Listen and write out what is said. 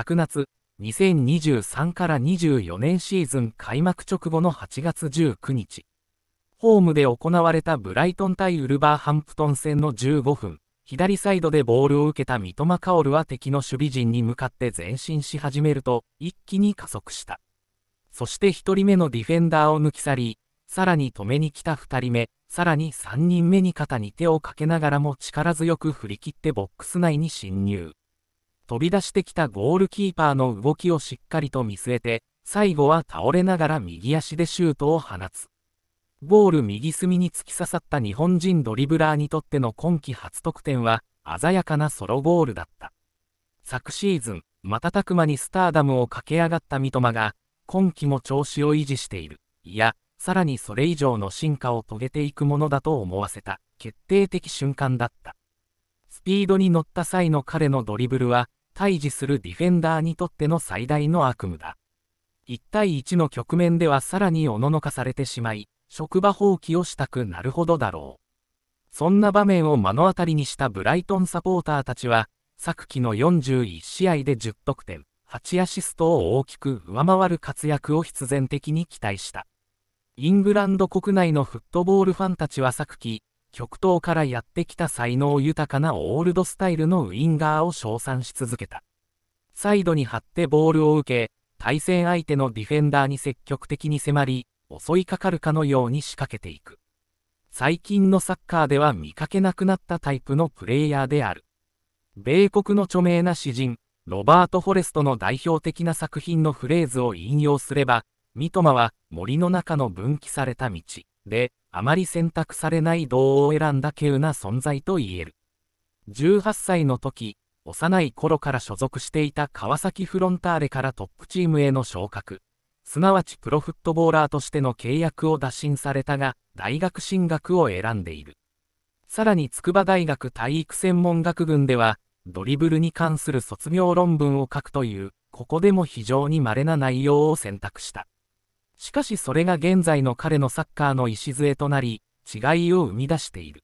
昨夏、2023から24年シーズン開幕直後の8月19日、ホームで行われたブライトン対ウルバーハンプトン戦の15分、左サイドでボールを受けた三笘薫は敵の守備陣に向かって前進し始めると、一気に加速した。そして1人目のディフェンダーを抜き去り、さらに止めに来た2人目、さらに3人目に肩に手をかけながらも力強く振り切ってボックス内に侵入。飛び出してきたゴールキーパーの動きをしっかりと見据えて、最後は倒れながら右足でシュートを放つ。ゴール右隅に突き刺さった日本人ドリブラーにとっての今季初得点は、鮮やかなソロゴールだった。昨シーズン、瞬く間にスターダムを駆け上がった三笘が、今季も調子を維持している。いや、さらにそれ以上の進化を遂げていくものだと思わせた、決定的瞬間だった。スピードに乗った際の彼のドリブルは、対峙するディフェンダーにとっての最大の悪夢だ。1対1の局面ではさらにおののかされてしまい、職場放棄をしたくなるほどだろう。そんな場面を目の当たりにしたブライトンサポーターたちは、昨季の41試合で10得点、8アシストを大きく上回る活躍を必然的に期待した。イングランド国内のフットボールファンたちは昨季、極東からやってきた才能豊かなオールドスタイルのウインガーを称賛し続けた。サイドに張ってボールを受け、対戦相手のディフェンダーに積極的に迫り、襲いかかるかのように仕掛けていく。最近のサッカーでは見かけなくなったタイプのプレイヤーである。米国の著名な詩人、ロバート・フォレストの代表的な作品のフレーズを引用すれば、三笘は森の中の分岐された道で、あまり選択されない道を選んだ稀有な存在と言える。18歳の時、幼い頃から所属していた川崎フロンターレからトップチームへの昇格、すなわちプロフットボーラーとしての契約を打診されたが、大学進学を選んでいる。さらに筑波大学体育専門学群では、ドリブルに関する卒業論文を書くという、ここでも非常に稀な内容を選択した。しかしそれが現在の彼のサッカーの礎となり、違いを生み出している。